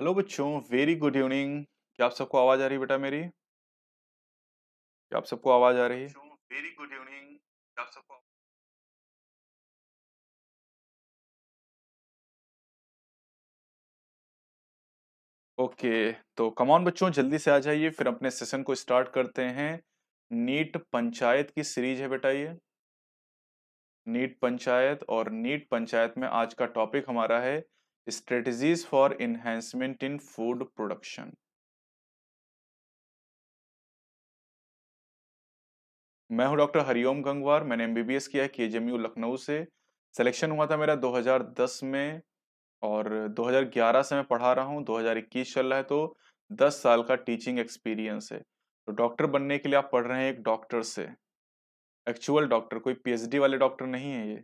Hello बच्चों very good evening क्या आप सबको आवाज आ रही है बेटा मेरी क्या आप सबको आवाज आ रही है वेरी गुड इवनिंग क्या आप सबको ओके okay, तो कमॉन बच्चों जल्दी से आ जाइए फिर अपने सेशन को स्टार्ट करते हैं नीट पंचायत की सीरीज है बेटा ये नीट पंचायत और नीट पंचायत में आज का टॉपिक हमारा है strategies for enhancement in food production मैं हूं डॉक्टर हरिओम गंगवार मैंने एमबीबीएस किया है केजीएमयू लखनऊ से सिलेक्शन हुआ था मेरा 2010 में और 2011 से मैं पढ़ा रहा हूं 2021 चल रहा है तो 10 साल का टीचिंग एक्सपीरियंस है तो डॉक्टर बनने के लिए आप पढ़ रहे हैं एक डॉक्टर से एक्चुअल डॉक्टर कोई पीएचडी वाले डॉक्टर नहीं है ये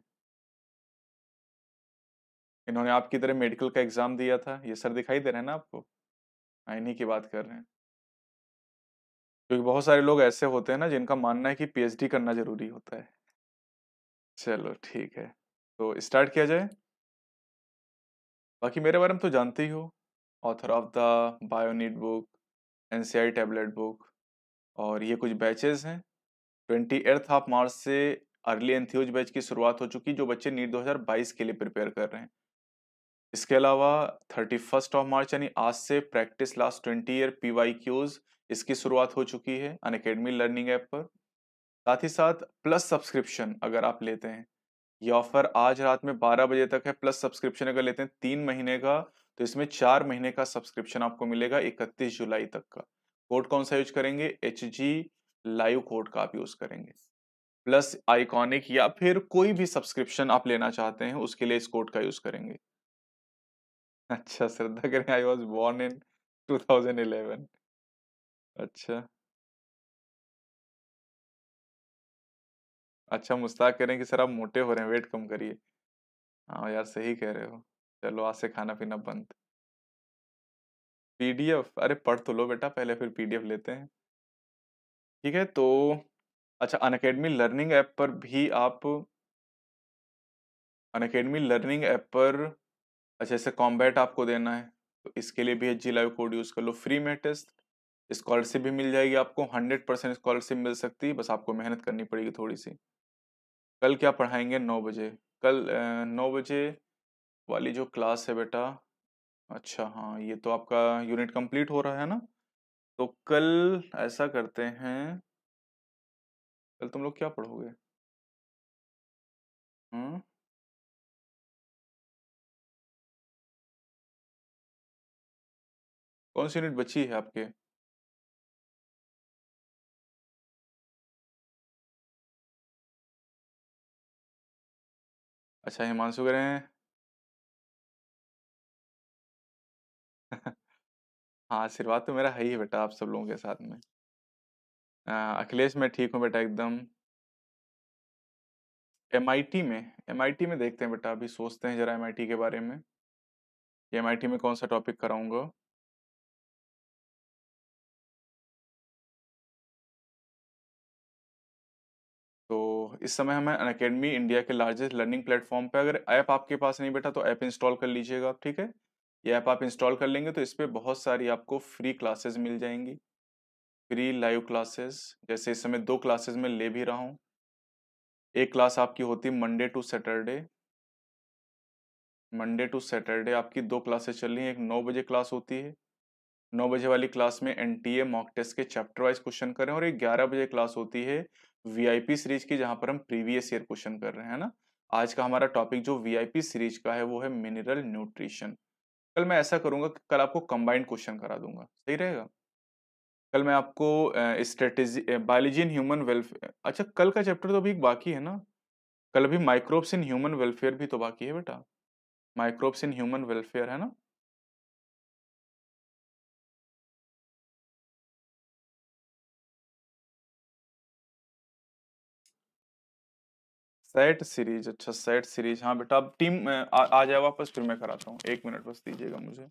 इन्होंने आपकी तरह मेडिकल का एग्जाम दिया था ये सर दिखाई दे रहे हैं ना आपको आईनी की बात कर रहे हैं क्योंकि बहुत सारे लोग ऐसे होते हैं ना जिनका मानना है कि पीएचडी करना जरूरी होता है चलो ठीक है तो स्टार्ट किया जाए बाकी मेरे बारे में तो जानते ही हो author of the bioneet book N C tablet book और ये कुछ बैचेस हैं ट्वेंटी एर्थ ऑफ मार्च से अर्ली एंथियोज बैच की शुरुआत हो चुकी जो बच्चे नीट 2022 के लिए प्रिपेयर कर रहे हैं इसके अलावा थर्टी फर्स्ट ऑफ मार्च यानी आज से practice last twenty year P Y Qs इसकी शुरुआत हो चुकी है अन अकेडमी लर्निंग ऐप पर साथ ही साथ प्लस सब्सक्रिप्शन अगर आप लेते हैं ये ऑफर आज रात में 12 बजे तक है प्लस सब्सक्रिप्शन अगर लेते हैं तीन महीने का तो इसमें चार महीने का सब्सक्रिप्शन आपको मिलेगा 31 जुलाई तक का कोड कौन सा यूज करेंगे एच जी लाइव कोड का आप यूज करेंगे प्लस आइकॉनिक या फिर कोई भी सब्सक्रिप्शन आप लेना चाहते हैं उसके लिए इस कोड का यूज करेंगे अच्छा श्रद्धा करें I was born in two thousand eleven अच्छा अच्छा मुस्ताक कह रहे हैं कि सर आप मोटे हो रहे हैं वेट कम करिए हाँ यार सही कह रहे हो चलो आज से खाना पीना बंद पीडीएफ अरे पढ़ तो लो बेटा पहले फिर पीडीएफ लेते हैं ठीक है तो अच्छा अनकेडमी लर्निंग ऐप पर भी आप अनकेडमी लर्निंग ऐप पर अच्छा इसे कॉम्बैट आपको देना है तो इसके लिए भी H G live code use कर लो फ्री में टेस्ट स्कॉलरशिप भी मिल जाएगी आपको हंड्रेड परसेंट स्कॉलरशिप मिल सकती है बस आपको मेहनत करनी पड़ेगी थोड़ी सी कल क्या पढ़ाएंगे नौ बजे कल नौ बजे वाली जो क्लास है बेटा अच्छा हाँ ये तो आपका यूनिट कंप्लीट हो रहा है ना तो कल ऐसा करते हैं कल तुम लोग क्या पढ़ोगे हाँ कौन सी यूनिट बची है आपके अच्छा हिमांशु कह रहे हैं हाँ आशीर्वाद तो मेरा है ही बेटा आप सब लोगों के साथ में अखिलेश मैं ठीक हूँ बेटा एकदम एम में एम में देखते हैं बेटा अभी सोचते हैं जरा एम के बारे में कि एमआईटी में कौन सा टॉपिक कराऊंगा इस समय हमें अनकेडमी इंडिया के लार्जेस्ट लर्निंग प्लेटफॉर्म पे अगर ऐप आपके पास नहीं बैठा तो ऐप इंस्टॉल कर लीजिएगा आप ठीक है ये ऐप आप इंस्टॉल कर लेंगे तो इस पर बहुत सारी आपको फ्री क्लासेज मिल जाएंगी फ्री लाइव क्लासेस जैसे इस समय दो क्लासेज में ले भी रहा हूँ एक क्लास आपकी होती है Monday to Saturday Monday to Saturday आपकी दो क्लासेस चल रही हैं एक नौ बजे क्लास होती है नौ बजे वाली क्लास में एनटीए मॉक टेस्ट के चैप्टर वाइज क्वेश्चन करें और एक ग्यारह बजे क्लास होती है वीआईपी सीरीज की जहां पर हम प्रीवियस ईयर क्वेश्चन कर रहे हैं ना आज का हमारा टॉपिक जो वीआईपी सीरीज का है वो है मिनरल न्यूट्रिशन कल मैं ऐसा करूंगा कि कल आपको कंबाइंड क्वेश्चन करा दूंगा सही रहेगा कल मैं आपको strategy biology in human welfare अच्छा कल का चैप्टर तो अभी बाकी है ना कल अभी माइक्रोब्स इन ह्यूमन वेलफेयर भी तो बाकी है बेटा माइक्रोब्स इन ह्यूमन वेलफेयर है ना सेट सीरीज अच्छा सेट सीरीज हाँ बेटा अब टीम आ, आ जाए वापस फिर मैं कराता हूँ एक मिनट बस दीजिएगा मुझे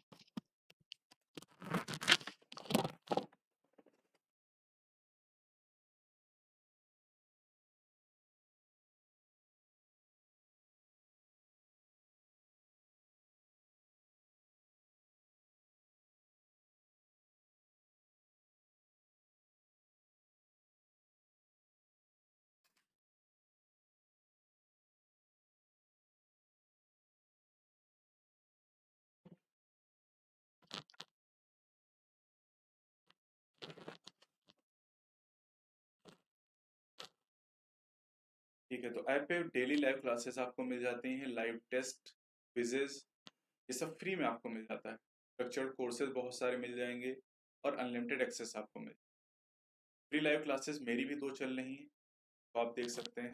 ठीक है तो ऐप पे डेली लाइव क्लासेस आपको मिल जाती हैं लाइव टेस्ट विजेज ये सब फ्री में आपको मिल जाता है स्ट्रक्चर्ड कोर्सेज बहुत सारे मिल जाएंगे और अनलिमिटेड एक्सेस आपको मिल फ्री लाइव क्लासेस मेरी भी दो चल रही हैं तो आप देख सकते हैं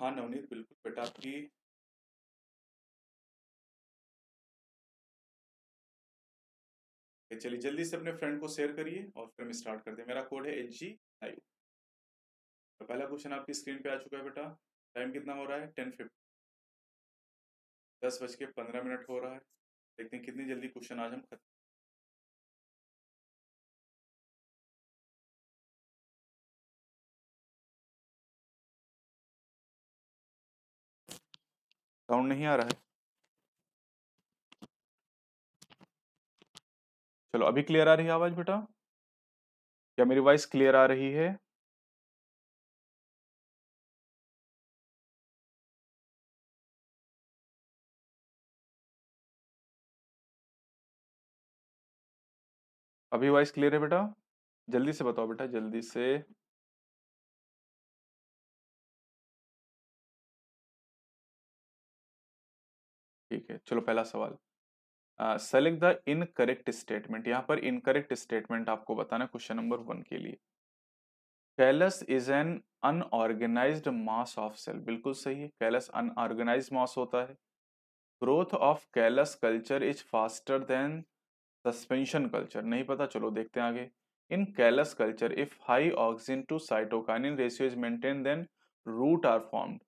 हाँ नवनीत बिल्कुल बेटा आपकी चलिए जल्दी से अपने फ्रेंड को शेयर करिए और फिर हम स्टार्ट करते हैं मेरा कोड है एच जी आई तो पहला क्वेश्चन आपकी स्क्रीन पे आ चुका है बेटा टाइम कितना हो रहा है टेन फिफ्टी दस बज के पंद्रह मिनट हो रहा है देखते हैं कितनी जल्दी क्वेश्चन आज हम खत्म साउंड नहीं आ रहा है चलो अभी क्लियर आ रही है आवाज बेटा क्या मेरी वॉइस क्लियर आ रही है अभी वॉइस क्लियर है बेटा जल्दी से बताओ बेटा जल्दी से ठीक है चलो पहला सवाल सेलेक्ट द इनकरेक्ट स्टेटमेंट यहाँ पर इनकरेक्ट स्टेटमेंट आपको बताना क्वेश्चन नंबर वन के लिए callus is an unorganised mass of cell बिल्कुल सही है कैलस अनऑर्गेनाइज मास होता है growth of callus culture is faster than suspension culture नहीं पता चलो देखते हैं आगे in callus culture if high auxin to cytokinin ratio is maintain then root are formed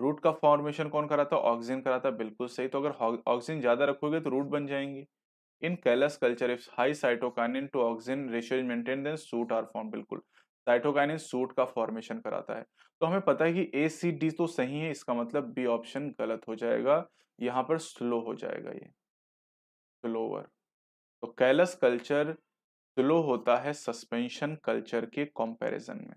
root का फॉर्मेशन कौन कराता है ऑक्सीजन कराता है बिल्कुल सही तो अगर ऑक्सीजन ज़्यादा रखोगे तो रूट बन जाएंगे in callus culture if high cytokinin to auxin ratio is maintain then shoot are form बिल्कुल साइटोकाइनिन सूट का फॉर्मेशन कराता है तो हमें पता है कि ए सी डी तो सही है इसका मतलब बी ऑप्शन गलत हो जाएगा यहाँ पर स्लो हो जाएगा ये स्लोवर तो कैलस कल्चर स्लो होता है सस्पेंशन कल्चर के कंपैरिजन में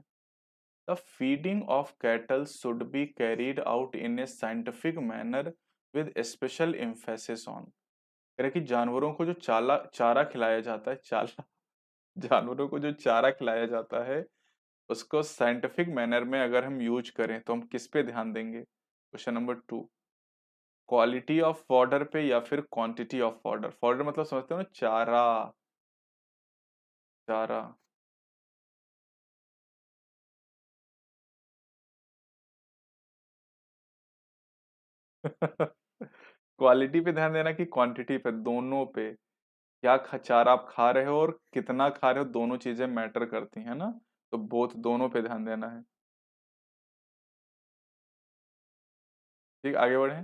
the feeding of cattle should be carried out in a scientific manner with special emphasis on कह रहे कि जानवरों को जो चाला चारा खिलाया जाता है चाला जानवरों को जो चारा खिलाया जाता है उसको साइंटिफिक मैनर में अगर हम यूज करें तो हम किस पे ध्यान देंगे question number two quality of fodder पे या फिर क्वांटिटी ऑफ फॉर्डर फॉर्डर मतलब समझते हो ना चारा चारा क्वालिटी पे ध्यान देना कि क्वांटिटी पे दोनों पे क्या चारा आप खा रहे हो और कितना खा रहे हो दोनों चीजें मैटर करती हैं ना तो बोथ दोनों पे ध्यान देना है ठीक आगे बढ़े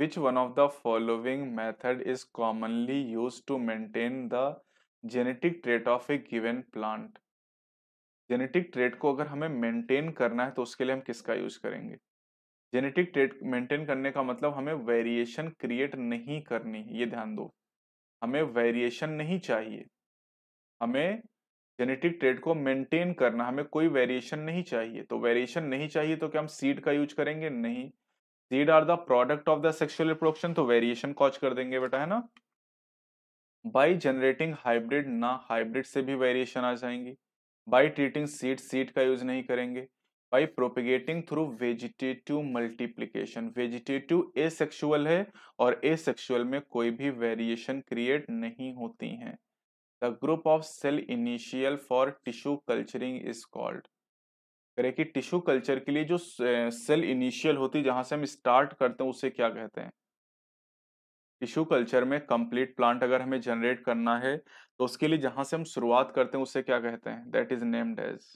which one of the following method is commonly use to maintain the genetic trait of a given plant genetic trait को अगर हमें मेनटेन करना है तो उसके लिए हम किसका यूज करेंगे जेनेटिक ट्रेट मेंटेन करने का मतलब हमें वेरिएशन क्रिएट नहीं करनी ये ध्यान दो हमें वेरिएशन नहीं चाहिए हमें जेनेटिक ट्रेड को मेंटेन करना हमें कोई वेरिएशन नहीं चाहिए तो वेरिएशन नहीं चाहिए तो क्या हम सीड का यूज करेंगे नहीं seed are the product of the sexual reproduction तो वेरिएशन कॉज कर देंगे बेटा है ना बाई जनरेटिंग हाइब्रिड ना हाइब्रिड से भी वेरिएशन आ जाएंगे बाई ट्रीटिंग सीड सीड का यूज नहीं करेंगे by propagating through vegetative multiplication vegetative asexual है और ए सेक्शुअल में कोई भी वेरिएशन क्रिएट नहीं होती है the group of cell initial for tissue culturing is called करें कि टिश्यू कल्चर के लिए जो सेल इनिशियल होती है जहां से हम स्टार्ट करते हैं उसे क्या कहते हैं टिश्यू कल्चर में कंप्लीट प्लांट अगर हमें जनरेट करना है तो उसके लिए जहां से हम शुरुआत करते हैं उसे क्या कहते हैं दैट इज नेम्ड एज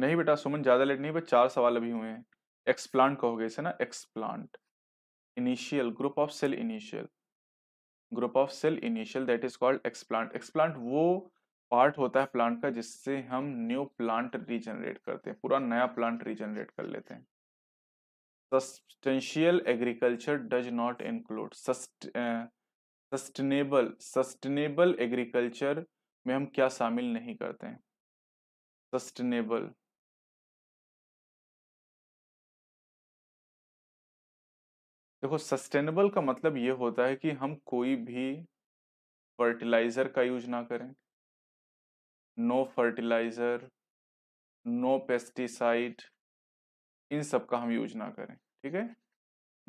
नहीं बेटा सुमन ज्यादा लेट नहीं बस चार सवाल अभी हुए हैं एक्सप्लांट कहोगे इसे ना explant initial group of cell initial group of cell initial that is called explant explant वो पार्ट होता है प्लांट का जिससे हम न्यू प्लांट रीजनरेट करते हैं पूरा नया प्लांट रीजनरेट कर लेते हैं sustainable agriculture does not include sustainable sustainable agriculture में हम क्या शामिल नहीं करते हैं सस्टेनेबल देखो सस्टेनेबल का मतलब ये होता है कि हम कोई भी फर्टिलाइजर का यूज ना करें नो फर्टिलाइजर नो पेस्टिसाइड इन सब का हम यूज ना करें ठीक है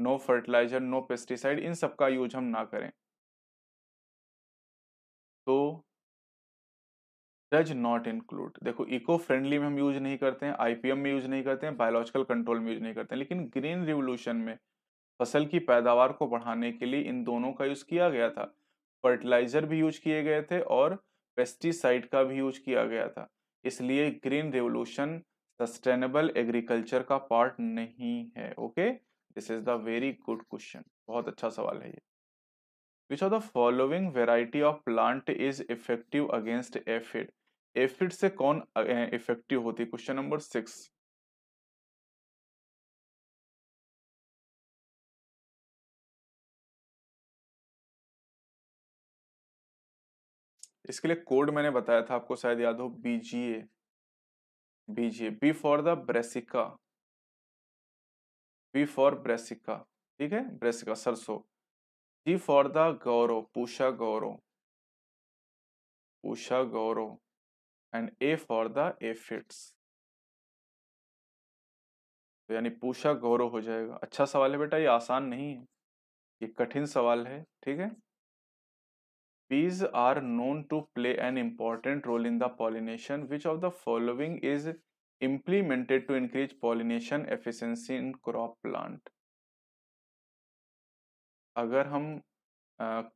नो फर्टिलाइजर नो पेस्टिसाइड इन सब का यूज हम ना करें तो डज नॉट इंक्लूड देखो इको फ्रेंडली में हम यूज नहीं करते हैं आईपीएम में यूज नहीं करते हैं बायोलॉजिकल कंट्रोल में यूज नहीं करते हैं लेकिन ग्रीन रिवोल्यूशन में फसल की पैदावार को बढ़ाने के लिए इन दोनों का यूज़ किया गया था फर्टिलाइजर भी यूज किए गए थे और पेस्टिसाइड का भी यूज किया गया था इसलिए ग्रीन रेवोल्यूशन सस्टेनेबल एग्रीकल्चर का पार्ट नहीं है okay this is the very good question बहुत अच्छा सवाल है ये which of the following variety of plant is effective against aphid aphid से कौन इफेक्टिव होती क्वेश्चन नंबर सिक्स इसके लिए कोड मैंने बताया था आपको शायद याद हो BGA BGA B for the Brassica B for Brassica ठीक है ब्रेसिका सरसो G for the Gaurav Pusa Gaurav Pusa Gaurav and A for the aphids तो यानी पूषा गौरव हो जाएगा अच्छा सवाल है बेटा ये आसान नहीं है ये कठिन सवाल है ठीक है Bees are known to play an important role in the pollination. Which of the following is implemented to increase pollination efficiency in crop plant? अगर हम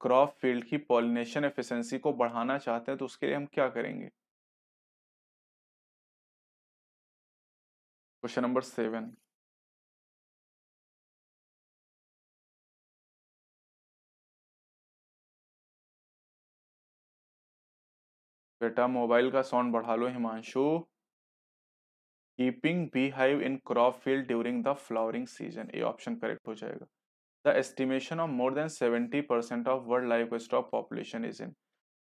क्रॉप uh, फील्ड की पॉलिनेशन एफिशिएंसी को बढ़ाना चाहते हैं तो उसके लिए हम क्या करेंगे क्वेश्चन नंबर सेवन बेटा मोबाइल का साउंड बढ़ा लो Himanshu keeping bee hive in crop field during the flowering season ये ऑप्शन करेक्ट हो जाएगा the estimation of more than seventy percent of world live stock population is in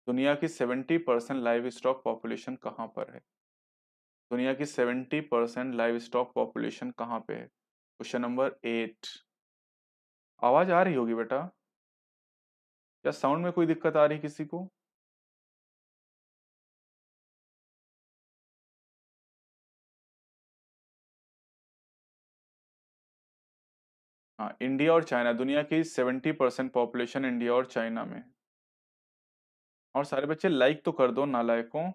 दुनिया की seventy percent live stock population कहाँ पर है दुनिया की seventy percent live stock population कहाँ पे है क्वेश्चन नंबर एट आवाज आ रही होगी बेटा क्या साउंड में कोई दिक्कत आ रही किसी को हाँ इंडिया और चाइना दुनिया की सेवेंटी परसेंट पॉपुलेशन इंडिया और चाइना में और सारे बच्चे लाइक तो कर दो नालायकों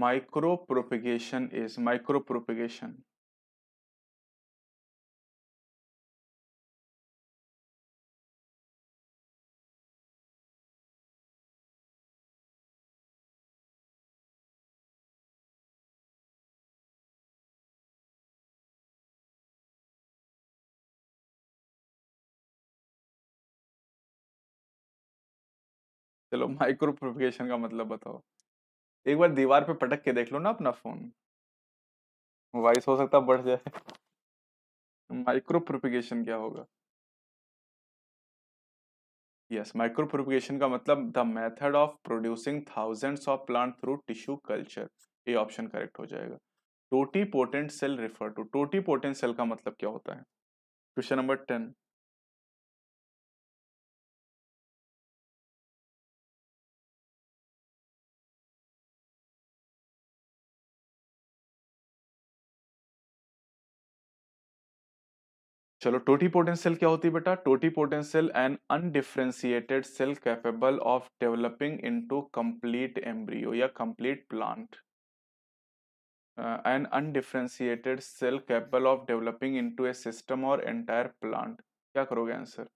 micro propagation is micro propagation चलो माइक्रो प्रोपिगेशन का मतलब बताओ एक बार दीवार पे पटक के देख लो ना अपना फोन वॉइस हो सकता बढ़ जाए माइक्रो प्रोपिगेशन क्या होगा यस माइक्रो प्रोपिगेशन का मतलब the method of producing thousands of plant through tissue culture ये ऑप्शन करेक्ट हो जाएगा totipotent cell refer to totipotent cell का मतलब क्या होता है क्वेश्चन नंबर टेन चलो टोटी पोटेंशियल क्या होती है बेटा totipotential an undifferentiated cell capable of developing into complete embryo या complete plant an undifferentiated cell capable of developing into a system और एंटायर प्लांट क्या करोगे answer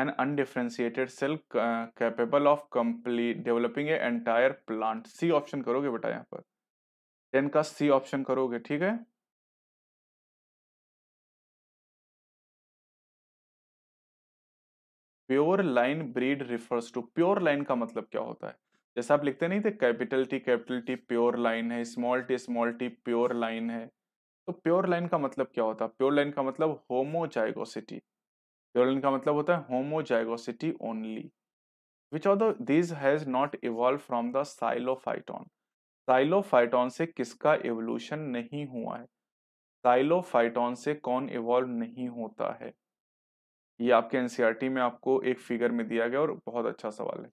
an undifferentiated cell capable of complete developing a entire plant C option करोगे बेटा यहाँ पर ten का सी option करोगे ठीक है pure line breed refers to pure line का मतलब क्या होता है जैसे आप लिखते नहीं थे capital T capital T pure line है small T small T pure line है तो प्योर लाइन का मतलब क्या होता है प्योर लाइन का मतलब होमोजाइगोसिटी प्योर लाइन का मतलब होता है homozygosity only which of the this has not evolve from the psilophyton psilophyton से किसका एवोल्यूशन नहीं हुआ है साइलोफाइटॉन से कौन इवॉल्व नहीं होता है ये आपके एनसीईआरटी में आपको एक फिगर में दिया गया और बहुत अच्छा सवाल है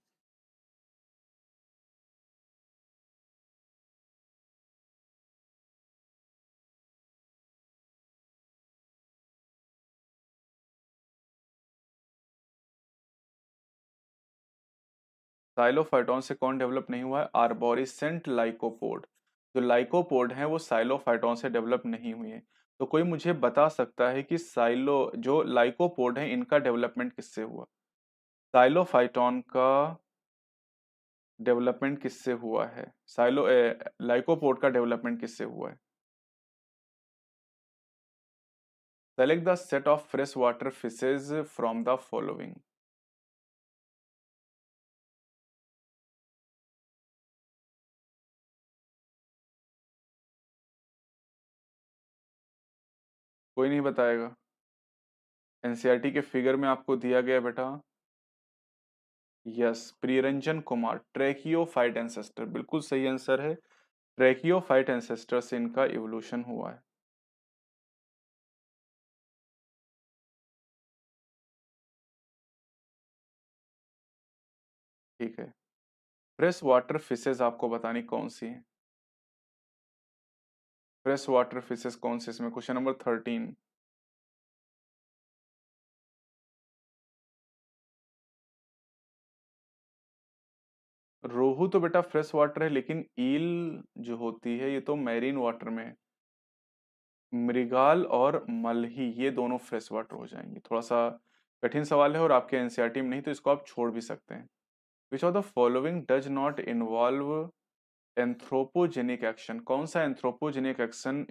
साइलोफाइटोन से कौन डेवलप नहीं हुआ है आर्बोरिसेंट लाइकोपोड जो लाइकोपोड हैं वो साइलोफाइटोन से डेवलप नहीं हुए हैं तो कोई मुझे बता सकता है कि साइलो जो लाइकोपोड है इनका डेवलपमेंट किससे हुआ साइलोफाइटॉन का डेवलपमेंट किससे हुआ है साइलो लाइकोपोड का डेवलपमेंट किससे हुआ है select the set of fresh water fishes from the following कोई नहीं बताएगा एनसीईआरटी e के फिगर में आपको दिया गया बेटा yes Priyaranjan Kumar fight ancestor बिल्कुल सही आंसर है फाइट एंसेस्टर से इनका इवोल्यूशन हुआ है ठीक है फ्रेश वाटर फिशेज आपको बतानी कौन सी हैं फ्रेश वाटर फिशेस कौन से इसमें क्वेश्चन नंबर थर्टीन रोहू तो बेटा फ्रेश वाटर है लेकिन ईल जो होती है ये तो मैरीन वाटर में है मृगाल और मलही ये दोनों फ्रेश वाटर हो जाएंगे थोड़ा सा कठिन सवाल है और आपके एनसीईआरटी e में नहीं तो इसको आप छोड़ भी सकते हैं which of the following does not involve anthropogenic action कौन सा एंथ्रोपोजेनिक एक्शन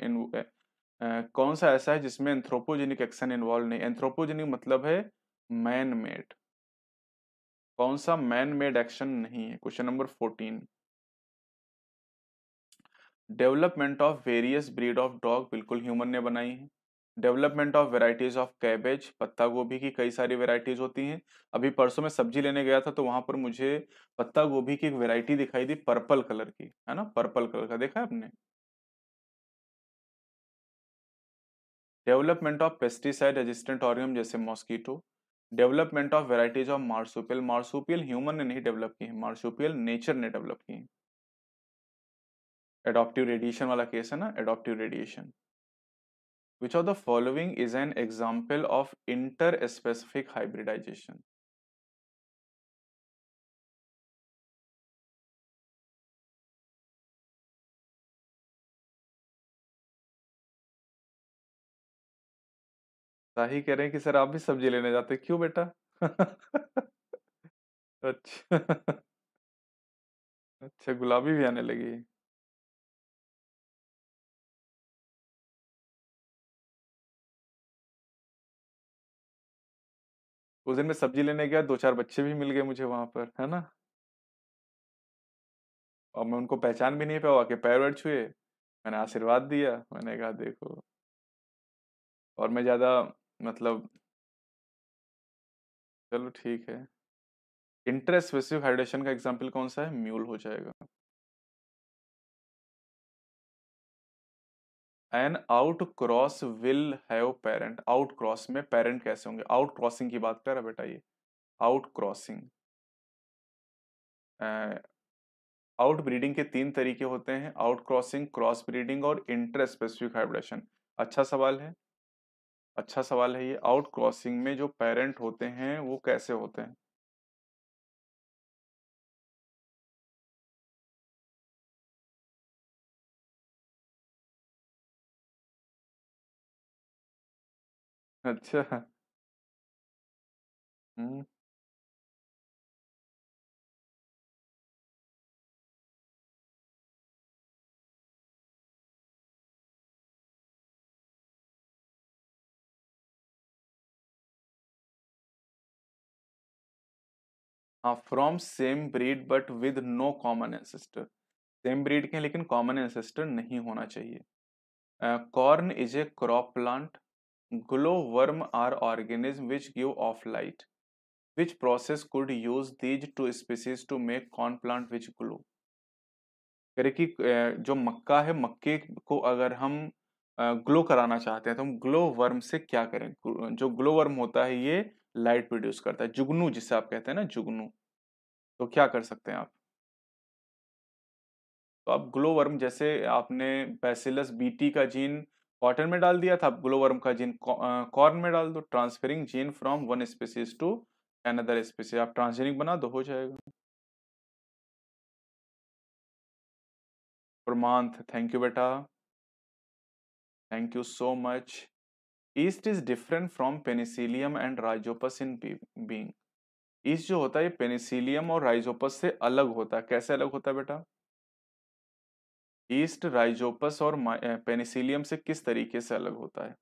कौन सा ऐसा है जिसमें एंथ्रोपोजेनिक एक्शन इन्वॉल्व नहीं एंथ्रोपोजेनिक मतलब है मैन मेड कौन सा मैन मेड एक्शन नहीं है question number fourteen development of various breed of dog बिल्कुल ह्यूमन ने बनाई है development of varieties of cabbage पत्ता गोभी की कई सारी वेराइटीज होती हैं अभी परसों में सब्जी लेने गया था तो वहां पर मुझे पत्ता गोभी की एक वेराइटी दिखाई दी पर्पल कलर की है ना पर्पल कलर का देखा है आपने डेवलपमेंट ऑफ पेस्टिसाइड रेजिस्टेंट ऑरियम जैसे mosquito development of varieties of marsupial marsupial human ने नहीं डेवलप की है मार्सुपियल नेचर ने डेवलप की है एडोप्टिव रेडिएशन वाला केस है ना adoptive radiation Which of the following is an example of interspecific hybridization? ताही कह रहे हैं कि सर आप भी सब्जी लेने जाते क्यों बेटा अच्छा अच्छा गुलाबी भी आने लगी उस दिन मैं सब्जी लेने गया दो चार बच्चे भी मिल गए मुझे वहां पर है ना और मैं उनको पहचान भी नहीं पाया पैर वैर छुए मैंने आशीर्वाद दिया मैंने कहा देखो और मैं ज़्यादा मतलब चलो ठीक है इंटरेस्ट स्पेसिफिक हाइड्रेशन का एग्जाम्पल कौन सा है म्यूल हो जाएगा an out cross will have parent out cross में पेरेंट कैसे होंगे आउट क्रॉसिंग की बात कर रहा बेटा ये आउट क्रॉसिंग आउट ब्रीडिंग के तीन तरीके होते हैं आउट क्रॉसिंग क्रॉस ब्रीडिंग और इंटर स्पेसिफिक हाइब्रिडेशन अच्छा सवाल है अच्छा सवाल है ये आउट क्रॉसिंग में जो पेरेंट होते हैं वो कैसे होते हैं अच्छा। हाँ, from same breed but with no common ancestor. Same breed के हैं लेकिन कॉमन एंसेस्टर नहीं होना चाहिए। Corn is a crop plant Glowworm are organisms which give off light. Which process could use these two species to make corn plant which glow? करे कि जो मक्का है मक्के को अगर हम ग्लो कराना चाहते हैं तो हम ग्लो वर्म से क्या करें जो ग्लो वर्म होता है ये लाइट प्रोड्यूस करता है जुगनू जिसे आप कहते हैं ना जुगनू तो क्या कर सकते हैं आप तो आप ग्लो वर्म जैसे आपने बैसिलस बीटी का जीन कॉटन में डाल दिया था ग्लोवर्म का जीन कॉर्न में डाल दो transferring gene from one species to another species आप ट्रांसजेनिक बना दो हो जाएगा प्रमांथ थैंक यू बेटा thank you so much yeast is different from penicillium and rhizopus in being yeast जो होता है ये पेनिसिलियम और राइजोपस से अलग होता है कैसे अलग होता है बेटा ईस्ट राइजोपस और पेनिसिलियम से किस तरीके से अलग होता है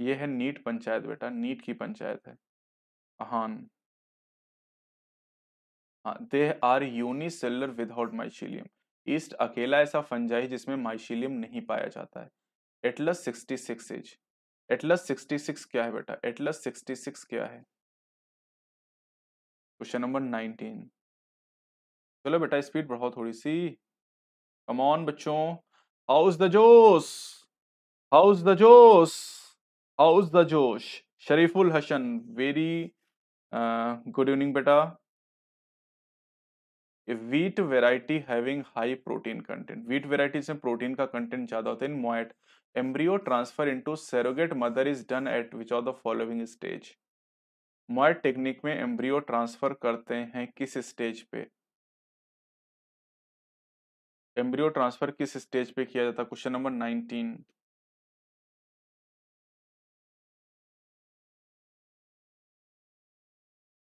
यह है नीट पंचायत बेटा नीट की पंचायत है अहान हाँ, they are unicellular without mycelium yeast अकेला ऐसा फंजाई जिसमें माइशिलियम नहीं पाया जाता है Atlas sixty six as Atlas 66 क्या है बेटा एटलस 66 क्या है क्वेश्चन नंबर 19 चलो बेटा स्पीड बढ़ाओ थोड़ी सी कमॉन बच्चों how's the josh how's the josh how's the josh Shariful Hasan very good evening बेटा wheat variety having high protein content wheat variety से प्रोटीन का कंटेंट ज्यादा होता है in MOET embryo transfer into surrogate mother is done at which of the following stage MOET technique में embryo transfer करते हैं किस स्टेज पे एम्ब्रियो ट्रांसफर किस स्टेज पे किया जाता क्वेश्चन नंबर नाइनटीन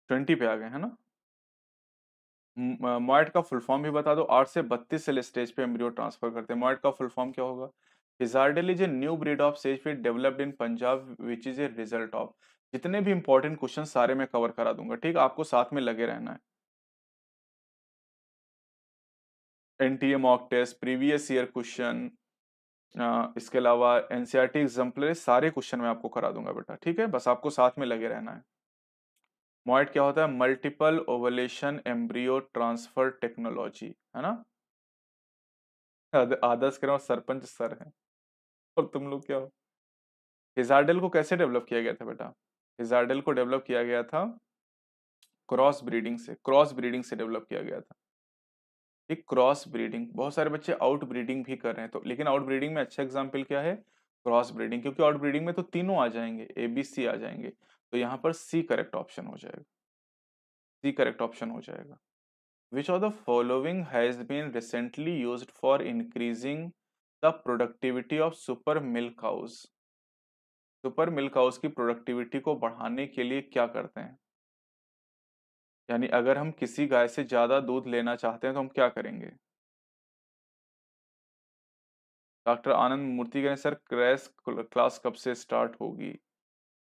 ट्वेंटी पे आ गए है ना मॉइट का फुल फॉर्म भी बता दो आठ से बत्तीस सेल स्टेज पे एम्ब्रियो ट्रांसफर करते हैं मॉइट का फुल फॉर्म क्या होगा Hisardale is a new breed of sheep fit developed in Punjab which is a result of जितने भी इंपॉर्टेंट क्वेश्चन सारे मैं कवर करा दूंगा ठीक आपको साथ में लगे रहना है NTA mock test previous year question इसके अलावा एनसीईआरटी एग्जाम्पलर e सारे क्वेश्चन मैं आपको करा दूंगा बेटा ठीक है बस आपको साथ में लगे रहना है मॉइट क्या होता है multiple ovulation embryo transfer technology है ना आदर्श करें और सरपंच सर हैं और तुम लोग क्या हो हिजार्डेल को कैसे डेवलप किया गया था बेटा हिजार्डल को डेवलप किया गया था क्रॉस ब्रीडिंग से क्रॉस ब्रीडिंग से डेवलप किया गया था एक क्रॉस ब्रीडिंग बहुत सारे बच्चे आउट ब्रीडिंग भी कर रहे हैं तो लेकिन आउट ब्रीडिंग में अच्छा एग्जाम्पल क्या है क्रॉस ब्रीडिंग क्योंकि आउट ब्रीडिंग में तो तीनों आ जाएंगे ए बी सी आ जाएंगे तो यहाँ पर सी करेक्ट ऑप्शन हो जाएगा सी करेक्ट ऑप्शन हो जाएगा which of the following has been recently use for increasing the productivity of super milk house super milk house की प्रोडक्टिविटी को बढ़ाने के लिए क्या करते हैं यानी अगर हम किसी गाय से ज्यादा दूध लेना चाहते हैं तो हम क्या करेंगे डॉक्टर आनंद मूर्ति कह सर क्रैश क्लास कब से स्टार्ट होगी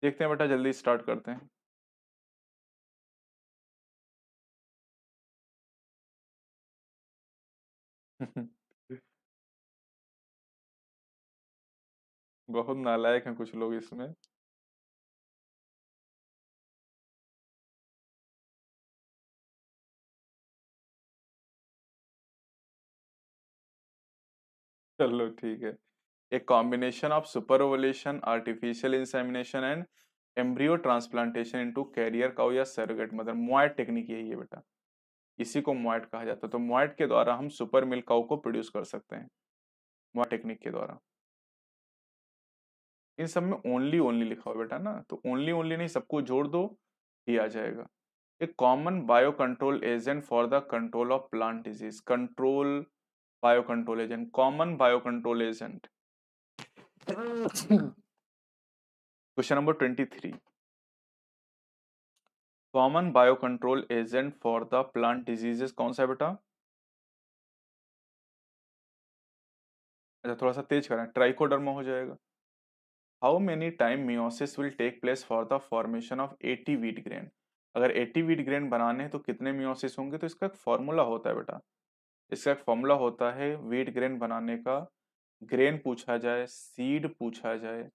देखते हैं बेटा जल्दी स्टार्ट करते हैं बहुत नालायक हैं कुछ लोग इसमें चलो ठीक है a combination of super ovulation artificial insemination and embryo transplantation into carrier cow या सरगेट मदर मोइट टेक्निक यही है बेटा इसी को मोइट कहा जाता है तो मोइट के द्वारा हम सुपर मिल्क काउ को प्रोड्यूस कर सकते हैं मोइट टेक्निक के द्वारा इन सब में ओनली ओनली लिखा हुआ बेटा ना तो ओनली ओनली नहीं सबको जोड़ दो ही आ जाएगा a common bio control agent for the control of plant disease control bio control agent common bio control agent question number twenty three common bio control agent for the plant diseases कौन सा है बेटा अच्छा थोड़ा सा तेज करें trichoderma हो जाएगा how many time meiosis will take place for the formation of eighty wheat grain अगर एटी वीट ग्रेन बनाने हैं तो कितने मियोसिस होंगे तो इसका एक फॉर्मूला होता है बेटा इसका एक फॉर्मूला होता है वीट ग्रेन बनाने का ग्रेन पूछा जाए सीड पूछा जाए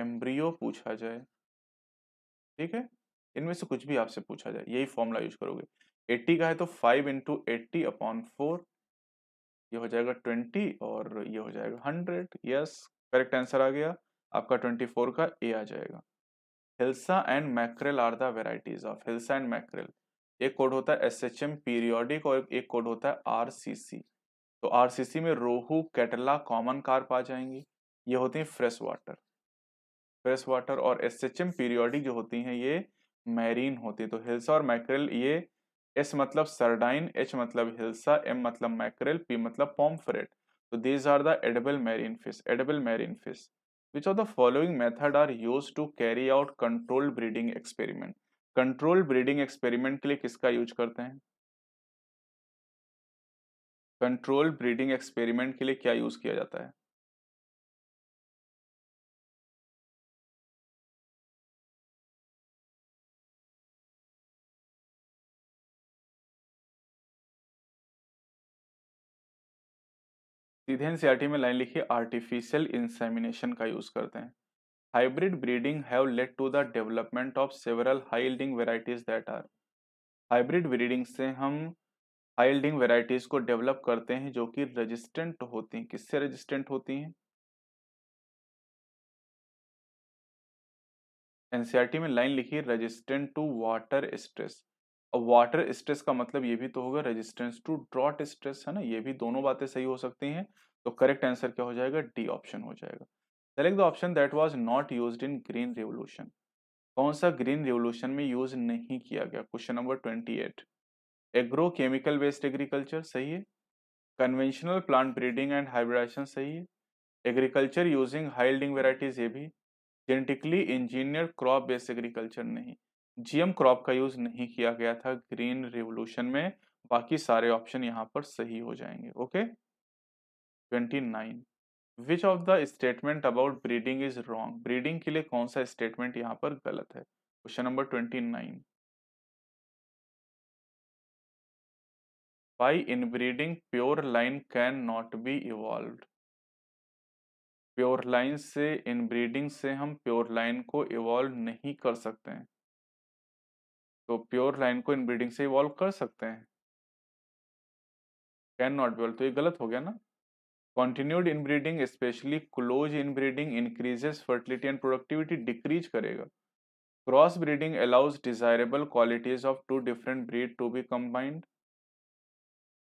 एम्ब्रियो पूछा जाए ठीक है इनमें से कुछ भी आपसे पूछा जाए यही फॉर्मूला यूज करोगे एट्टी का है तो five into eighty upon four ये हो जाएगा ट्वेंटी और ये हो जाएगा हंड्रेड यस करेक्ट आंसर आ गया आपका 24 का ए आ जाएगा hilsa and mackerel are the varieties of hilsa and mackerel एक कोड होता है एस एच एम पीरियोडिक और एक कोड होता है आर सी सी तो आर सी सी में रोहू कैटला कॉमन कार्प आ जाएंगी ये होती हैं फ्रेश वाटर फ्रेश वाटर और एस एच एम पीरियोडिक जो होती हैं ये मैरीन होती है तो हिल्सा और मैक्रेल ये एस मतलब सरडाइन एच मतलब हिल्सा एम मतलब मैक्रेल पी मतलब पॉम्फ्रेट तो these are the edible marine fish edible marine fish Which of the following method are used to carry out controlled breeding experiment? Controlled breeding experiment के लिए किसका use करते हैं control breeding experiment के लिए क्या यूज किया जाता है सीधे एनसीईआरटी में लाइन लिखी आर्टिफिशियल इंसेमिनेशन का यूज करते हैं hybrid breeding have led to the development of several high yielding varieties that are hybrid breeding से हम हाई यील्डिंग वेराइटीज को डेवलप करते हैं जो कि रजिस्टेंट होती हैं किससे रजिस्टेंट होती हैं एनसीआरटी में लाइन लिखी रेजिस्टेंट टू वाटर स्ट्रेस अब वाटर स्ट्रेस का मतलब ये भी तो होगा रेजिस्टेंस टू ड्रॉट स्ट्रेस है ना ये भी दोनों बातें सही हो सकती हैं तो करेक्ट आंसर क्या हो जाएगा डी ऑप्शन हो जाएगा select the option that was not used in green revolution कौन सा ग्रीन रेवोल्यूशन में यूज नहीं किया गया question number twenty eight agro chemical based agriculture सही है conventional plant breeding and hybridisation सही है एग्रीकल्चर यूजिंग हाइल्डिंग वेराइटीज ये भी genetically engineer crop based agriculture नहीं जीएम क्रॉप का यूज नहीं किया गया था ग्रीन रिवोल्यूशन में बाकी सारे ऑप्शन यहाँ पर सही हो जाएंगे okay twenty nine which of the statement about breeding is wrong breeding के लिए कौन सा स्टेटमेंट यहाँ पर गलत है question number twenty nine inbreeding pure line can not be evolve pure line से इनब्रीडिंग से हम प्योर लाइन को इवॉल्व नहीं कर सकते हैं तो प्योर लाइन को इनब्रीडिंग से इवॉल्व कर सकते हैं कैन नॉट बी तो ये गलत हो गया ना continued inbreeding especially close inbreeding increases fertility and productivity decrease करेगा cross breeding allows desirable qualities of two different breed to be combined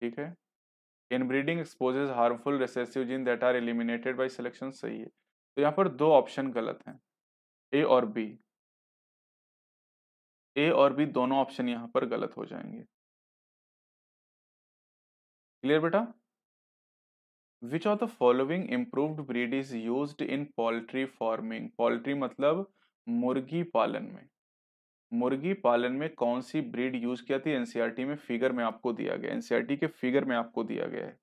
ठीक है inbreeding exposes harmful recessive gene that are eliminated by selection सही है तो यहाँ पर दो option गलत हैं ए और बी ए और बी दोनों ऑप्शन यहां पर गलत हो जाएंगे क्लियर बेटा which of the following improved breed is use in poultry farming poultry मतलब मुर्गी पालन में मुर्गी पालन में कौन सी ब्रीड यूज किया थी एनसीआरटी e में फिगर में आपको दिया गया एनसीआरटी के फिगर में आपको दिया गया है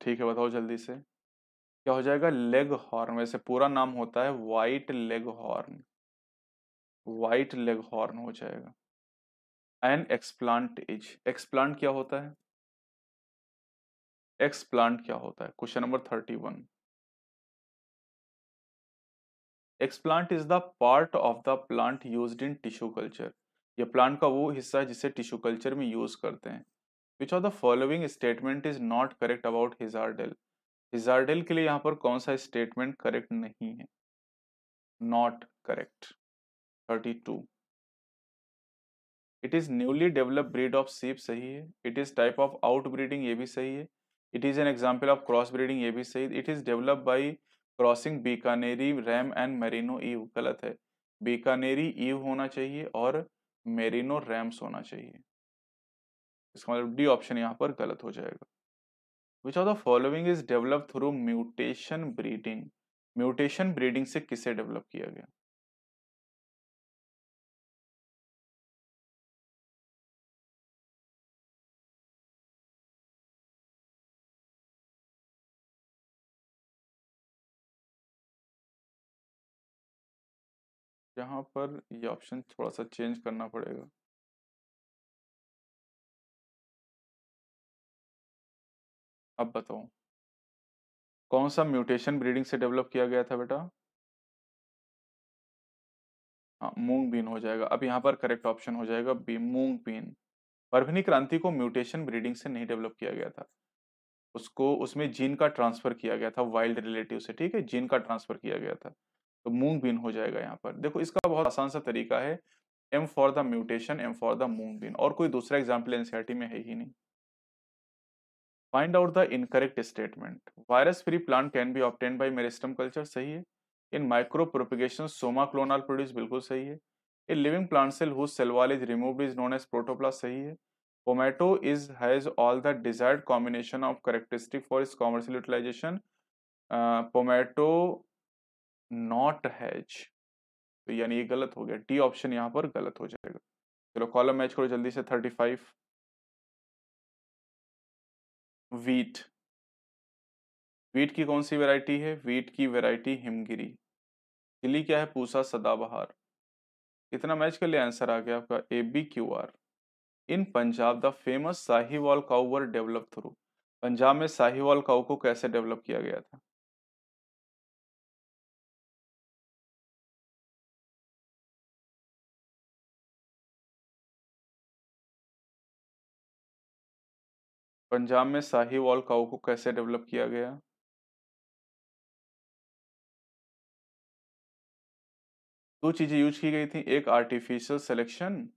ठीक है बताओ जल्दी से क्या हो जाएगा लेग हॉर्न वैसे पूरा नाम होता है white leghorn white leghorn हो जाएगा एंड एक्सप्लांट इज एक्सप्लांट क्या होता है एक्सप्लांट क्या होता है question number thirty one explant is the part of the plant use in tissue culture ये प्लांट का वो हिस्सा है जिसे टिश्यू कल्चर में यूज करते हैं which of the following statement is not correct about Hisardale Hisardale के लिए यहाँ पर कौन सा स्टेटमेंट करेक्ट नहीं है not correct thirty two it is newly develop breed of sheep सही है it is type of out breeding ये भी सही है it is an example of cross breeding ये भी सही it is develop by crossing Bikaneri ram and Merino ewe गलत है बीकानेरी ईव होना चाहिए और मेरीनो रैम्स होना चाहिए इसका मतलब डी ऑप्शन यहाँ पर गलत हो जाएगा which of the following is develop through mutation breeding mutation breeding से किसे डेवलप किया गया यहाँ पर ये ऑप्शन थोड़ा सा चेंज करना पड़ेगा अब बताओ कौन सा म्यूटेशन ब्रीडिंग से डेवलप किया गया था बेटा हाँ मूंग बीन हो जाएगा अब यहाँ पर करेक्ट ऑप्शन हो जाएगा बी मूंग बीन परभनी क्रांति को म्यूटेशन ब्रीडिंग से नहीं डेवलप किया गया था उसको उसमें जीन का ट्रांसफर किया गया था वाइल्ड रिलेटिव से ठीक है जीन का ट्रांसफर किया गया था तो मूंग बीन हो जाएगा यहाँ पर देखो इसका बहुत आसान सा तरीका है M for the mutation M for the mung bean और कोई दूसरा एग्जाम्पल एनसीआरटी में है ही नहीं find out the incorrect statement virus free plant can be obtain by meristem culture सही है in micropropagation somaclonal produce बिल्कुल सही है a living plant cell who cell wall is remove is known as protoplast सही है tomato is has all the desired combination of characteristic for is commercial utilisation pomato not has तो यानी ये गलत हो गया डी ऑप्शन यहाँ पर गलत हो जाएगा चलो कॉलम मैच करो जल्दी से थर्टी फाइव वीट वीट की कौन सी वैरायटी है वीट की वैरायटी हिमगिरी दिल्ली क्या है पूसा सदाबहार इतना मैच के लिए आंसर आ गया आपका A B Q R in Punjab the famous Sahiwal cow were develop through Punjab में साहिवाल काउ को कैसे डेवलप किया गया था पंजाब में साहीवाल काउ को कैसे डेवलप किया गया दो चीजें यूज की गई थी एक आर्टिफिशियल सिलेक्शन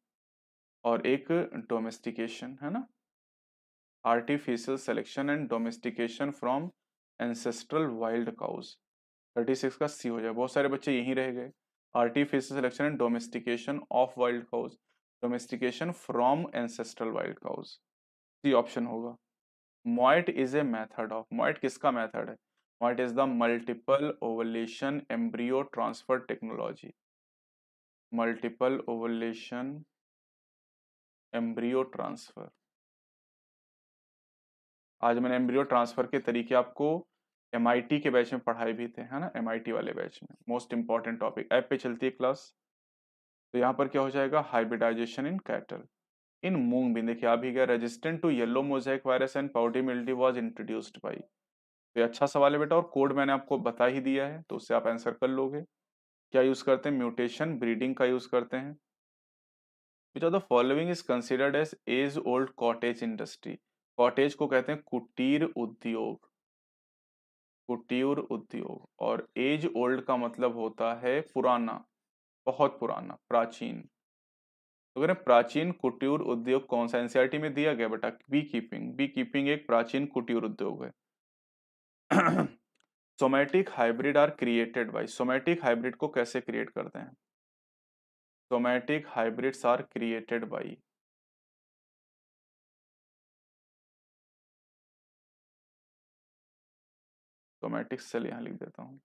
और एक डोमेस्टिकेशन है ना artificial selection and domestication from ancestral wild cows 36 का सी हो जाए बहुत सारे बच्चे यहीं रह गए artificial selection and domestication of wild cows domestication from ancestral wild cows C option होगा MOET is a method of MOET किसका मैथड है MOET is the multiple ovulation embryo transfer technology multiple ovulation embryo transfer आज मैंने embryo transfer के तरीके आपको M के बैच में पढ़ाए भी थे है ना एम वाले बैच में मोस्ट इंपॉर्टेंट टॉपिक ऐप पे चलती है क्लास तो यहाँ पर क्या हो जाएगा hybridisation in cattle in mung bean देखिए आप ही क्या resistant to yellow mosaic virus and powdery mildew was introduced by तो ये अच्छा सवाल है बेटा और कोड मैंने आपको बता ही दिया है तो उससे आप आंसर कर लोगे क्या यूज करते हैं म्यूटेशन ब्रीडिंग का यूज करते हैं which of the following is considered as as old cottage industry cottage को कहते हैं कुटीर उद्योग कुटीर उद्योग और एज ओल्ड का मतलब होता है पुराना बहुत पुराना प्राचीन तो करें प्राचीन कुटीर उद्योग कौन सा एनसीआरटी e में दिया गया बेटा बी कीपिंग बी कीपिंग एक प्राचीन कुटीर उद्योग है somatic hybrid are created by somatic hybrid को कैसे क्रिएट करते हैं somatic hybrids are created by somatic cell यहां लिख देता हूं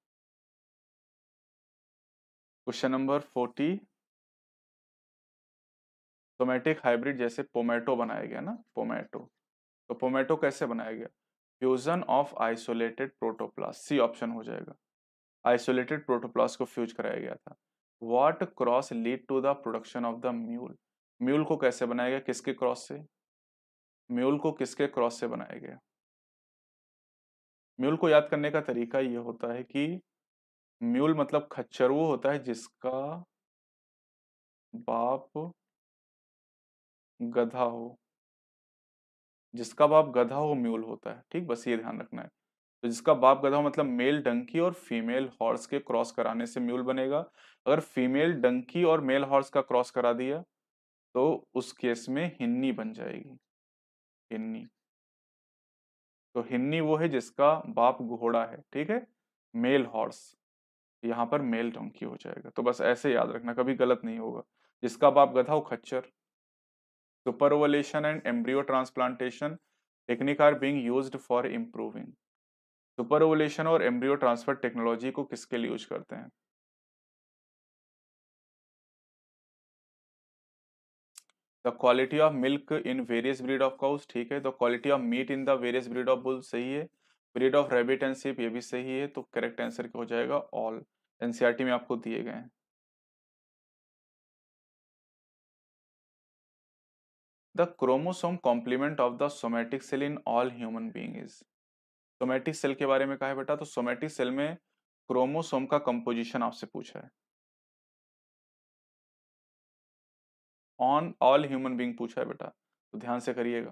question number forty somatic hybrid जैसे पोमेटो बनाया गया ना पोमेटो तो पोमेटो कैसे बनाया गया fusion of isolated protoplast C option हो जाएगा आइसोलेटेड प्रोटोप्लास को फ्यूज कराया गया था what cross lead to the production of the mule mule को कैसे बनाया गया किसके क्रॉस से म्यूल को किसके क्रॉस से बनाया गया म्यूल को याद करने का तरीका ये होता है कि म्यूल मतलब खच्चर वो होता है जिसका बाप गधा हो जिसका बाप गधा हो म्यूल होता है ठीक बस ये ध्यान रखना है तो जिसका बाप गधा हो मतलब मेल डंकी और फीमेल हॉर्स के क्रॉस कराने से म्यूल बनेगा अगर फीमेल डंकी और मेल हॉर्स का क्रॉस करा दिया तो उस केस में हिन्नी बन जाएगी हिन्नी तो हिन्नी वो है जिसका बाप घोड़ा है ठीक है मेल हॉर्स यहाँ पर मेल डंकी हो जाएगा तो बस ऐसे याद रखना कभी गलत नहीं होगा जिसका बाप गधा हो खच्चर superovulation and embryo transplantation technique are being used for improving superovulation और एम्ब्रियो ट्रांसफर टेक्नोलॉजी को किसके लिए यूज करते हैं the quality of milk in various breed of cows ठीक है the quality of meat in the various breed of bull सही है ब्रीड ऑफ रेबिट एंड सीप ये भी सही है तो करेक्ट आंसर क्या हो जाएगा ऑल एनसीआर e में आपको दिए गए हैं The chromosome complement of the somatic cell in all human being is. Somatic cell के बारे में कहा है बेटा तो सोमेटिक सेल में क्रोमोसोम का कंपोजिशन आपसे पूछा है ऑन ऑल ह्यूमन बींग पूछा है बेटा तो ध्यान से करिएगा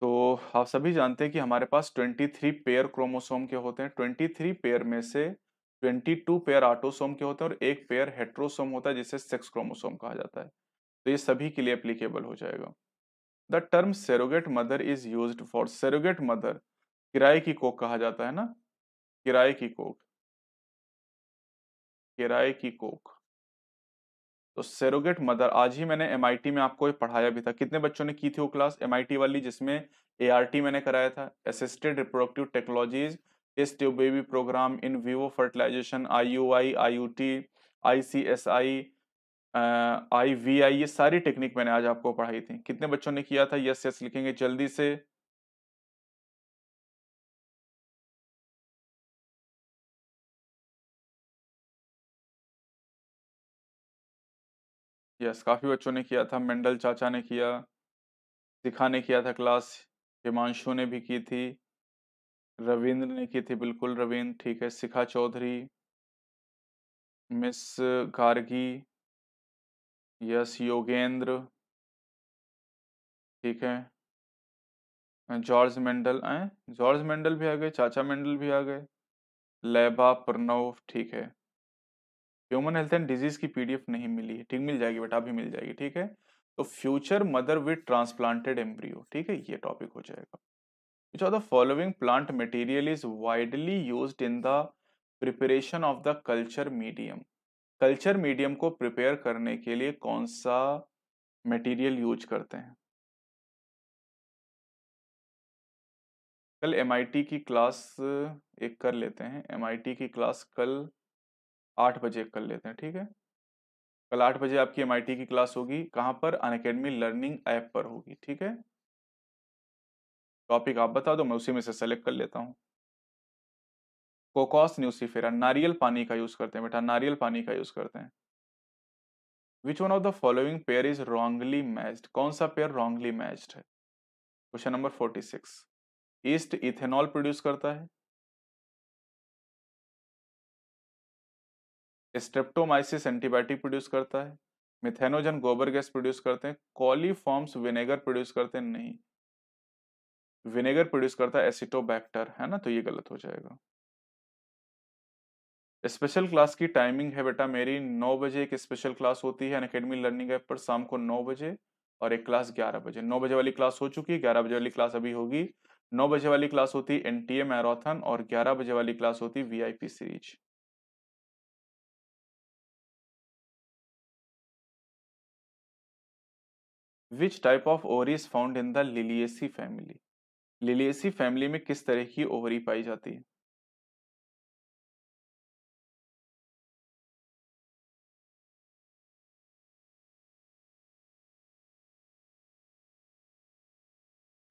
तो आप सभी जानते हैं कि हमारे पास 23 पेयर क्रोमोसोम के होते हैं 23 पेयर में से 22 पेयर ऑटोसोम के होते हैं और एक पेयर हेट्रोसोम होता है जिसे सेक्स क्रोमोसोम कहा जाता है तो ये सभी के लिए अप्लीकेबल हो जाएगा the term surrogate mother is use for surrogate mother किराए की कोक कहा जाता है ना किराए की कोक किराए की कोक तो सेरोगेट मदर आज ही मैंने एम में आपको ये पढ़ाया भी था कितने बच्चों ने की थी वो क्लास एम वाली जिसमें ए मैंने कराया था assisted reproductive technologies test baby program in vivo fertilization I U I I U T I C S I I V I ये सारी टेक्निक मैंने आज आपको पढ़ाई थी कितने बच्चों ने किया था यस यस लिखेंगे जल्दी से यस काफ़ी बच्चों ने किया था मेंडल चाचा ने किया शिखा ने किया था क्लास हिमांशु ने भी की थी रविंद्र ने की थी बिल्कुल रविंद्र ठीक है शिखा चौधरी मिस गार्गी यस योगेंद्र ठीक है जॉर्ज मेंडल आए जॉर्ज मेंडल भी आ गए चाचा मेंडल भी आ गए लेबा प्रणव ठीक है ह्यूमन हेल्थ एंड डिजीज की पीडीएफ नहीं मिली है ठीक मिल जाएगी बेटा अभी मिल जाएगी ठीक है तो future mother with transplanted embryo ठीक है ये टॉपिक हो जाएगा which of the following plant material is widely use in the preparation of the culture medium culture medium को प्रिपेयर करने के लिए कौन सा मटेरियल यूज करते हैं कल एम की क्लास एक कर लेते हैं एम की क्लास कल आठ बजे कर लेते हैं ठीक है कल आठ बजे आपकी एम की क्लास होगी कहाँ पर अन अकेडमी लर्निंग ऐप पर होगी ठीक है टॉपिक आप बता दो मैं उसी में से सेलेक्ट कर लेता हूँ कोकॉस न्यूसीफेरा नारियल पानी का यूज करते हैं बेटा नारियल पानी का यूज करते हैं which one of the following pair is wrongly matched कौन सा पेयर रॉन्गली मैच्ड है question number forty six yeast ethanol produce करता है स्ट्रेप्टोमाइसिस एंटीबायोटिक प्रोड्यूस करता है मिथेनोजन गोबर गैस प्रोड्यूस करते हैं कॉलीफॉर्म्स विनेगर प्रोड्यूस करते हैं नहीं विनेगर प्रोड्यूस करता है एसिटोबैक्टर है ना तो ये गलत हो जाएगा स्पेशल क्लास की टाइमिंग है बेटा मेरी नौ बजे एक स्पेशल क्लास होती है अनकेडमी लर्निंग ऐप पर शाम को नौ बजे और एक क्लास ग्यारह बजे नौ बजे वाली क्लास हो चुकी है ग्यारह बजे वाली क्लास अभी होगी नौ बजे वाली क्लास होती है एनटीए मैराथन और ग्यारह बजे वाली क्लास होती है VIP series which type of ovary is found in the Liliaceae family Liliaceae family में किस तरह की ओवरी पाई जाती है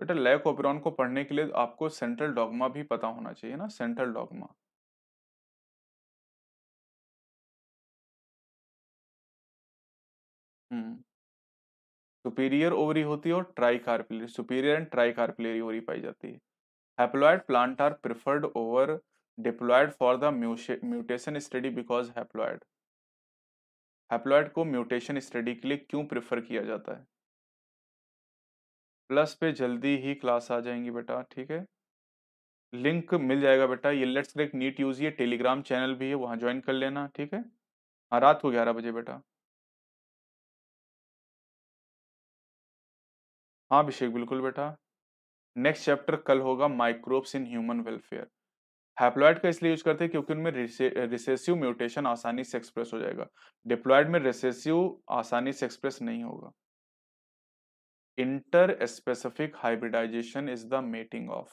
बेटा लैक ओबरॉन को पढ़ने के लिए आपको सेंट्रल डॉगमा भी पता होना चाहिए ना सेंट्रल डॉगमा सुपीरियर ओवरी होती है और tricarpellary superior and tricarpellary ovary पाई जाती है haploid plant are preferred over diploid for the mutation study because haploid haploid को म्यूटेशन स्टडी के लिए क्यों प्रिफर किया जाता है प्लस पे जल्दी ही क्लास आ जाएंगी बेटा ठीक है लिंक मिल जाएगा बेटा ये लेट्स क्रिक नीट यूज ये टेलीग्राम चैनल भी है वहाँ ज्वाइन कर लेना ठीक है हाँ रात को ग्यारह बजे बेटा हाँ अभिषेक बिल्कुल बेटा नेक्स्ट चैप्टर कल होगा microbes in human welfare haploid का इसलिए यूज करते हैं क्योंकि उनमें रिसेसिव म्यूटेशन आसानी से एक्सप्रेस हो जाएगा डिप्लॉयड में रिसेसिव आसानी से एक्सप्रेस नहीं होगा interspecific hybridization is the mating of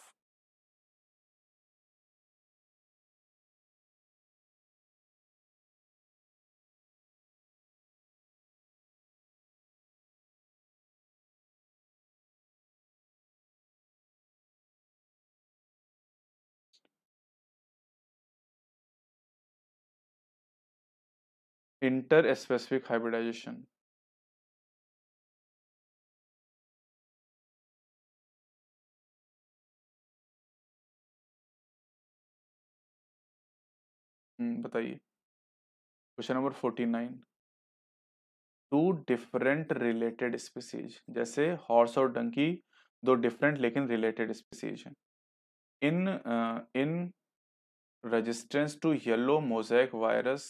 interspecific hybridization hmm, बताइए question number forty nine two different related species जैसे हॉर्स और डंकी दो डिफरेंट लेकिन रिलेटेड स्पीसीज हैं in in resistance to yellow mosaic virus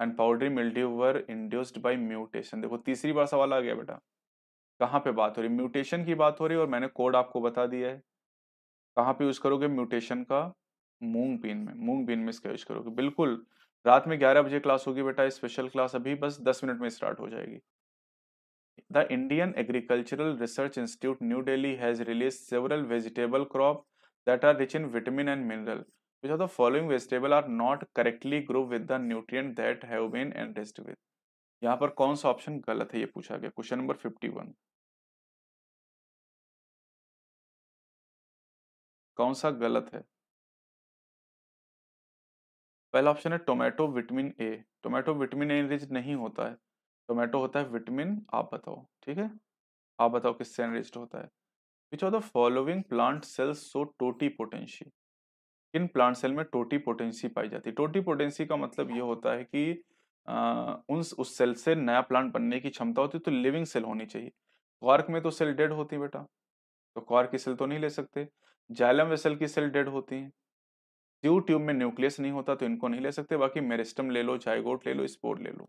and powdery mildew were induced by mutation देखो तीसरी बार सवाल आ गया बेटा कहाँ पे बात हो रही म्यूटेशन की बात हो रही है और मैंने कोड आपको बता दिया है कहाँ पे यूज करोगे म्यूटेशन का मूंग बीन में मूंग बीन में इसका यूज करोगे बिल्कुल रात में ग्यारह बजे क्लास होगी बेटा स्पेशल क्लास अभी बस दस मिनट में स्टार्ट हो जाएगी the Indian Agricultural Research Institute New Delhi has release several vegetable crop that are rich in vitamin and mineral which are the following vegetable are not correctly grouped with the nutrient that have been enriched with यहाँ पर कौन सा option गलत है ये पूछा गया question number fifty one कौन सा गलत है पहला ऑप्शन है tomato vitamin A tomato vitamin A rich नहीं होता है टोमेटो होता है विटामिन आप बताओ ठीक है आप बताओ किससे एनरिच्ड होता है which are the following plant cells show totipotency किन प्लांट सेल में टोटी पोटेंसी पाई जाती है टोटी पोटेंसी का मतलब ये होता है कि आ, उन उस सेल से नया प्लांट बनने की क्षमता होती है तो लिविंग सेल होनी चाहिए क्वार्क में तो सेल डेड होती है बेटा तो क्वार्क की सेल तो नहीं ले सकते जाइलम वेसल की सेल डेड होती हैं ट्यू ट्यूब में न्यूक्लियस नहीं होता तो इनको नहीं ले सकते बाकी मेरिस्टम ले लो जायगोट ले लो स्पोर ले लो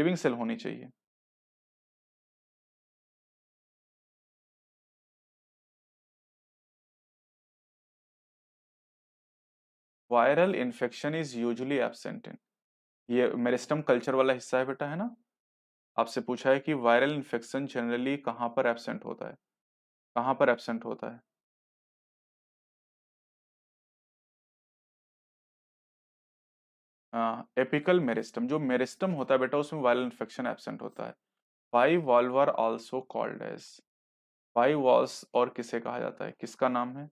लिविंग सेल होनी चाहिए viral infection is usually absent in ये मेरिस्टम कल्चर वाला हिस्सा है बेटा है ना आपसे पूछा है कि वायरल इन्फेक्शन जनरली कहाँ पर एबसेंट होता है कहाँ पर एबसेंट होता है एपिकल मेरिस्टम जो मेरिस्टम होता है बेटा उसमें वायरल इन्फेक्शन एबसेंट होता है bivalve are also called as bivalves और किसे कहा जाता है किसका नाम है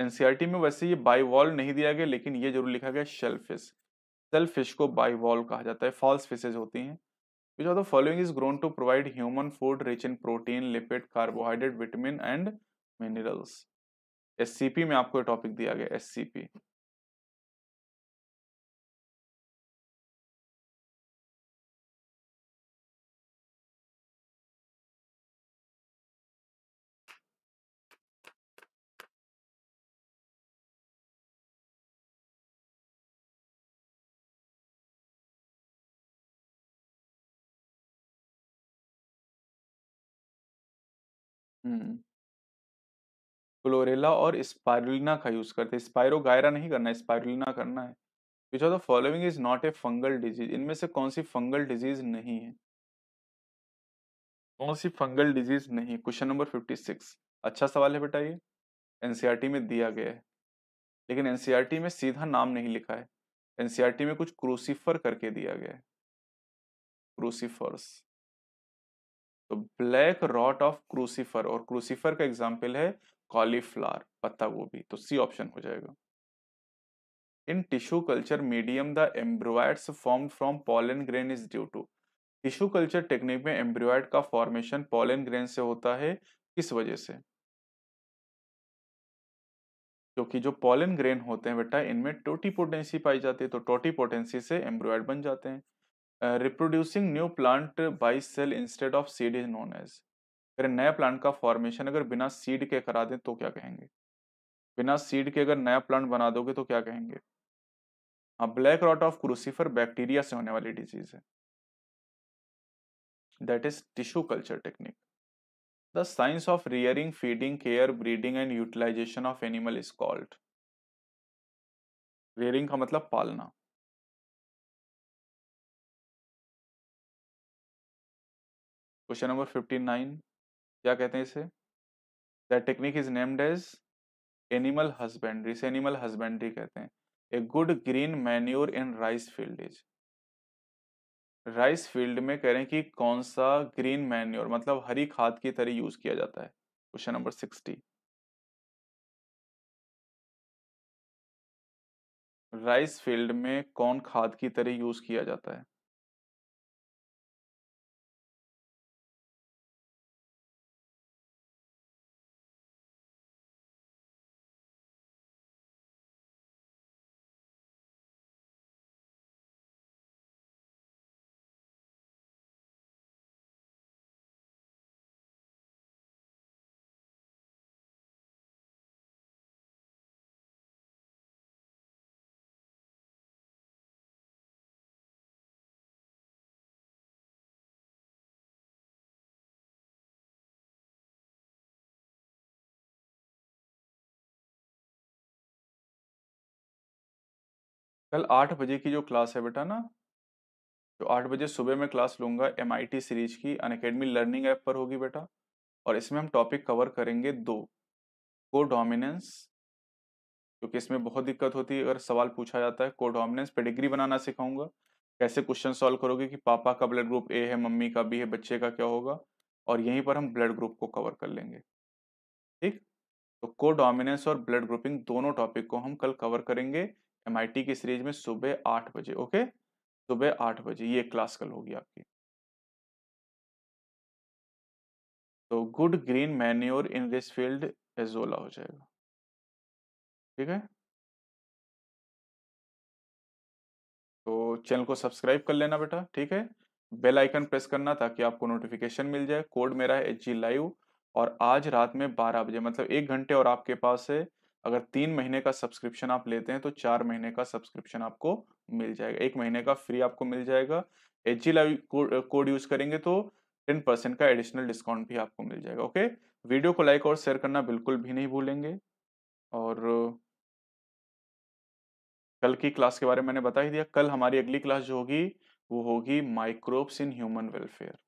एनसीईआरटी e में वैसे ये बाई वॉल्व नहीं दिया गया लेकिन ये जरूर लिखा गया शेल फिश शेल फिश को बाई वॉल्व कहा जाता है फॉल्स फिशेज होती हैं which are the following is grown to provide human food rich in protein lipid carbohydrate vitamin and minerals एस में आपको टॉपिक दिया गया एस क्लोरेला हम्म। और स्पायरुलिना का यूज करते हैं गायरा नहीं करना है स्पायरुलिना करना है which of the following is not a fungal disease इनमें से कौन सी फंगल डिजीज नहीं है कौन सी फंगल डिजीज नहीं क्वेश्चन नंबर फिफ्टी सिक्स अच्छा सवाल है बेटा ये एनसीईआरटी e में दिया गया है लेकिन एनसीईआरटी e में सीधा नाम नहीं लिखा है एनसीईआरटी e में कुछ क्रूसीफर करके दिया गया है क्रूसीफर्स तो ब्लैक रॉट ऑफ क्रूसीफर और क्रूसीफर का एग्जाम्पल है कॉलीफ्लावर पत्ता गोभी तो सी ऑप्शन हो जाएगा in tissue culture medium the embryoids form from pollen grain is due to tissue culture technique में एम्ब्रॉयड का फॉर्मेशन पॉलन ग्रेन से होता है किस वजह से क्योंकि जो पॉलन ग्रेन होते हैं बेटा इनमें टोटी पोटेंसी पाई जाती है तो टोटी पोटेंसी से एम्ब्रॉयड बन जाते हैं reproducing new plant by cell instead of seed is known as अगर नए प्लांट का फॉर्मेशन अगर बिना सीड के करा दें तो क्या कहेंगे बिना सीड के अगर नया प्लांट बना दोगे तो क्या कहेंगे हाँ black rot of crucifer bacteria से होने वाली डिजीज है that is tissue culture technique the science of rearing feeding care breeding and utilization of animal is called rearing का मतलब पालना क्वेश्चन नंबर फिफ्टी नाइन क्या कहते हैं इसे the technique is named as animal husbandry इसे animal husbandry कहते हैं a good green manure in rice field is rice field में कह रहे हैं कि कौन सा ग्रीन मैन्योर मतलब हरी खाद की तरह यूज किया जाता है question number sixty rice field में कौन खाद की तरह यूज किया जाता है कल आठ बजे की जो क्लास है बेटा ना तो आठ बजे सुबह में क्लास लूँगा एम सीरीज की अन लर्निंग ऐप पर होगी बेटा और इसमें हम टॉपिक कवर करेंगे दो को डोमिनेंस क्योंकि इसमें बहुत दिक्कत होती है अगर सवाल पूछा जाता है को डोमिनेंस पेडिग्री बनाना सिखाऊंगा कैसे क्वेश्चन सॉल्व करोगे कि पापा का ब्लड ग्रुप ए है मम्मी का बी है बच्चे का क्या होगा और यहीं पर हम ब्लड ग्रुप को कवर कर लेंगे ठीक तो को डोमिनेंस और ब्लड ग्रुपिंग दोनों टॉपिक को हम कल कवर करेंगे एम की सीरीज में सुबह आठ बजे ओके सुबह आठ बजे ये क्लास कल होगी आपकी तो good green manure in this field azolla हो जाएगा ठीक है तो चैनल को सब्सक्राइब कर लेना बेटा ठीक है बेल आइकन प्रेस करना ताकि आपको नोटिफिकेशन मिल जाए कोड मेरा है एच जी लाइव और आज रात में बारह बजे मतलब एक घंटे और आपके पास है अगर तीन महीने का सब्सक्रिप्शन आप लेते हैं तो चार महीने का सब्सक्रिप्शन आपको मिल जाएगा एक महीने का फ्री आपको मिल जाएगा H G live code use करेंगे तो टेन परसेंट का एडिशनल डिस्काउंट भी आपको मिल जाएगा ओके वीडियो को लाइक और शेयर करना बिल्कुल भी नहीं भूलेंगे और कल की क्लास के बारे में मैंने बता ही दिया कल हमारी अगली क्लास जो होगी वो होगी microbes in human welfare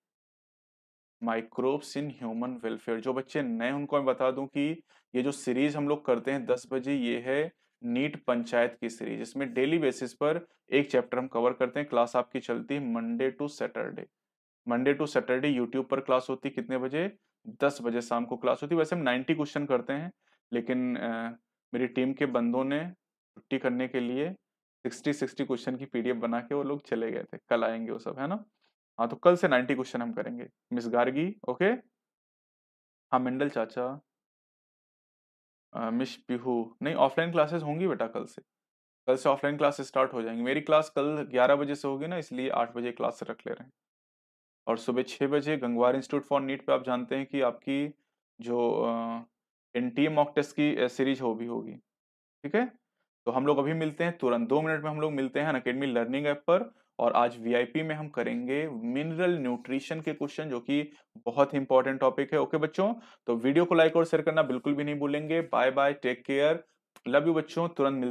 microbes in human welfare जो बच्चे नए उनको मैं बता दूं कि ये जो सीरीज हम लोग करते हैं दस बजे ये है नीट पंचायत की सीरीज इसमें डेली बेसिस पर एक चैप्टर हम कवर करते हैं क्लास आपकी चलती है Monday to Saturday Monday to Saturday YouTube पर क्लास होती है कितने बजे दस बजे शाम को क्लास होती वैसे हम नाइन्टी क्वेश्चन करते हैं लेकिन आ, मेरी टीम के बंदों ने छुट्टी करने के लिए सिक्सटी सिक्सटी क्वेश्चन की पीडीएफ बना के वो लोग चले गए थे कल आएंगे वो सब है ना हाँ तो कल से नाइन्टी क्वेश्चन हम करेंगे मिस गार्गी ओके हाँ मंडल चाचा मिस पिहू नहीं ऑफलाइन क्लासेस होंगी बेटा कल से कल से ऑफलाइन क्लासेस स्टार्ट हो जाएंगी मेरी क्लास कल ग्यारह बजे से होगी ना इसलिए आठ बजे क्लास रख ले रहे हैं और सुबह छः बजे गंगवार इंस्टीट्यूट फॉर नीट पे आप जानते हैं कि आपकी जो एन टी एम टेस्ट की सीरीज हो भी होगी ठीक है तो हम लोग अभी मिलते हैं तुरंत दो मिनट में हम लोग मिलते हैं अकेडमी लर्निंग ऐप पर और आज वीआईपी में हम करेंगे मिनरल न्यूट्रिशन के क्वेश्चन जो कि बहुत ही इंपॉर्टेंट टॉपिक है ओके बच्चों तो वीडियो को लाइक और शेयर करना बिल्कुल भी नहीं भूलेंगे bye bye take care love you बच्चों तुरंत मिल